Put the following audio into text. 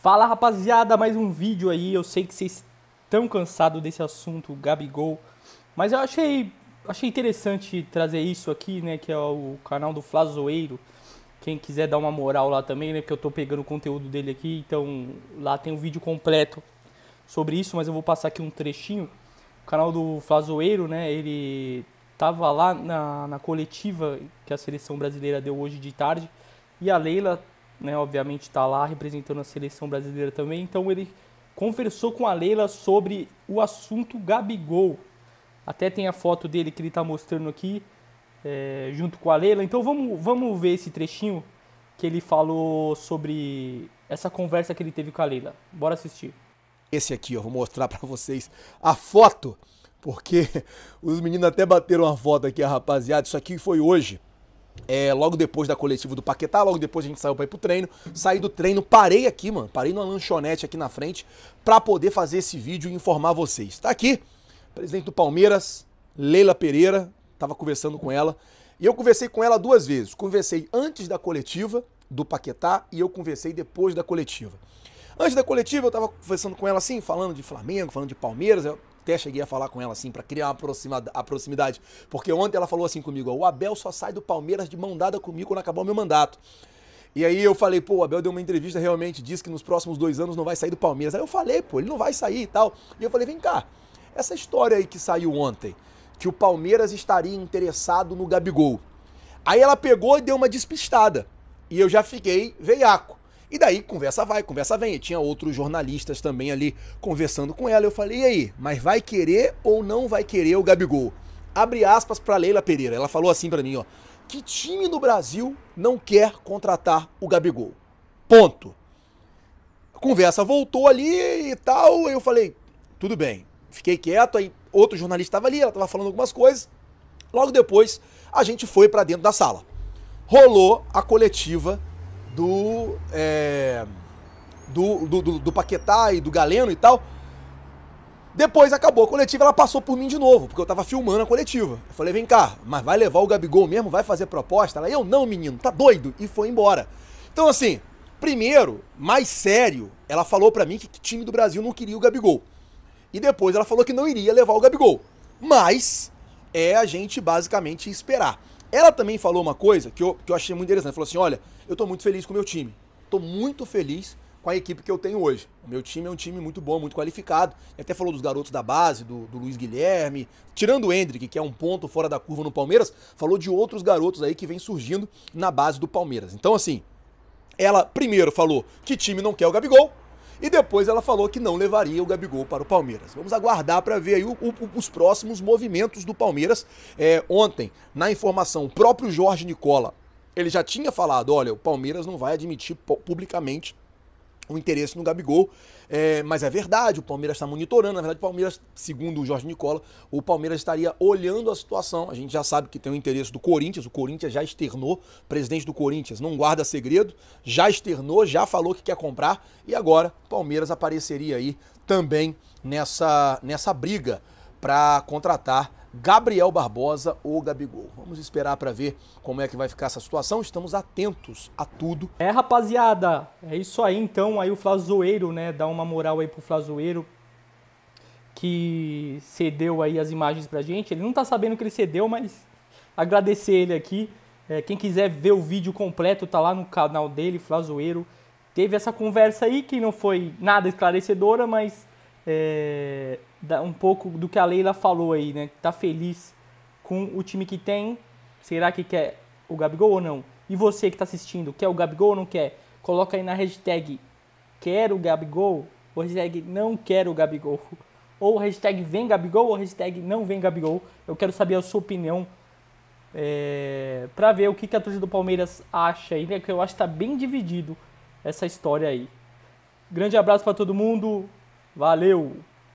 Fala rapaziada, mais um vídeo aí. Eu sei que vocês estão cansados desse assunto Gabigol, mas eu achei, achei interessante trazer isso aqui, né? Que é o canal do Flazoeiro. Quem quiser dar uma moral lá também, né? Porque eu tô pegando o conteúdo dele aqui, então lá tem um vídeo completo sobre isso, mas eu vou passar aqui um trechinho. O canal do Flazoeiro, né? Ele tava lá na, na coletiva que a seleção brasileira deu hoje de tarde e a Leila né, obviamente está lá representando a seleção brasileira também, então ele conversou com a Leila sobre o assunto Gabigol. Até tem a foto dele que ele está mostrando aqui, é, junto com a Leila. Então vamos, vamos ver esse trechinho que ele falou sobre essa conversa que ele teve com a Leila. Bora assistir. Esse aqui, ó, vou mostrar para vocês a foto, porque os meninos até bateram a foto aqui, a rapaziada. Isso aqui foi hoje. É, logo depois da coletiva do Paquetá, logo depois a gente saiu para ir pro treino. Saí do treino, parei aqui, mano. Parei numa lanchonete aqui na frente para poder fazer esse vídeo e informar vocês. Tá aqui, presidente do Palmeiras, Leila Pereira, tava conversando com ela. E eu conversei com ela duas vezes. Conversei antes da coletiva do Paquetá e eu conversei depois da coletiva. Antes da coletiva, eu tava conversando com ela assim, falando de Flamengo, falando de Palmeiras, até cheguei a falar com ela assim, para criar uma proximidade, a proximidade. Porque ontem ela falou assim comigo: o Abel só sai do Palmeiras de mão dada comigo quando acabar o meu mandato. E aí eu falei, pô, o Abel deu uma entrevista realmente, disse que nos próximos dois anos não vai sair do Palmeiras. Aí eu falei, pô, ele não vai sair e tal. E eu falei, vem cá, essa história aí que saiu ontem, que o Palmeiras estaria interessado no Gabigol. Aí ela pegou e deu uma despistada. E eu já fiquei veiaco. E daí conversa vai, conversa vem. E tinha outros jornalistas também ali conversando com ela. Eu falei, e aí, mas vai querer ou não vai querer o Gabigol? Abre aspas para Leila Pereira. Ela falou assim para mim, ó. Que time no Brasil não quer contratar o Gabigol? Ponto. A conversa voltou ali e tal. Eu falei, tudo bem. Fiquei quieto, aí outro jornalista estava ali, ela estava falando algumas coisas. Logo depois, a gente foi para dentro da sala. Rolou a coletiva do, é, do, do, do, do Paquetá e do Galeno e tal. Depois acabou a coletiva, ela passou por mim de novo, porque eu tava filmando a coletiva. Eu falei, vem cá, mas vai levar o Gabigol mesmo? Vai fazer proposta? Ela, eu não, menino, tá doido? E foi embora. Então, assim, primeiro, mais sério, ela falou para mim que, que time do Brasil não queria o Gabigol. E depois ela falou que não iria levar o Gabigol. Mas é a gente basicamente esperar. Ela também falou uma coisa que eu, que eu achei muito interessante. Ela falou assim: olha, eu estou muito feliz com o meu time. Estou muito feliz com a equipe que eu tenho hoje. O meu time é um time muito bom, muito qualificado. E até falou dos garotos da base, do, do, Luiz Guilherme, tirando o Hendrick, que é um ponto fora da curva no Palmeiras, falou de outros garotos aí que vem surgindo na base do Palmeiras. Então, assim, ela primeiro falou que time não quer o Gabigol, e depois ela falou que não levaria o Gabigol para o Palmeiras. Vamos aguardar para ver aí o, o, os próximos movimentos do Palmeiras. É, ontem, na informação, o próprio Jorge Nicola, ele já tinha falado, olha, o Palmeiras não vai admitir publicamente o interesse no Gabigol. É, mas é verdade, o Palmeiras está monitorando. Na verdade, o Palmeiras, segundo o Jorge Nicola, o Palmeiras estaria olhando a situação. A gente já sabe que tem o interesse do Corinthians, o Corinthians já externou, o presidente do Corinthians não guarda segredo, já externou, já falou que quer comprar e agora o Palmeiras apareceria aí também nessa, nessa briga para contratar Gabriel Barbosa ou Gabigol. Vamos esperar para ver como é que vai ficar essa situação. Estamos atentos a tudo. É, rapaziada, é isso aí então. Aí o Flazoeiro, né, dá uma moral aí pro Flazoeiro que cedeu aí as imagens pra gente. Ele não tá sabendo que ele cedeu, mas agradecer ele aqui. É, quem quiser ver o vídeo completo, tá lá no canal dele, Flazoeiro. Teve essa conversa aí que não foi nada esclarecedora, mas é, um pouco do que a Leila falou aí, né? Tá feliz com o time que tem? Será que quer o Gabigol ou não? E você que tá assistindo, quer o Gabigol ou não quer? Coloca aí na hashtag quero o Gabigol ou hashtag não quero o Gabigol. Ou hashtag vem Gabigol ou hashtag não vem Gabigol. Eu quero saber a sua opinião é, para ver o que, que a torcida do Palmeiras acha aí, né? Que eu acho que tá bem dividido essa história aí. Grande abraço para todo mundo. Valeu!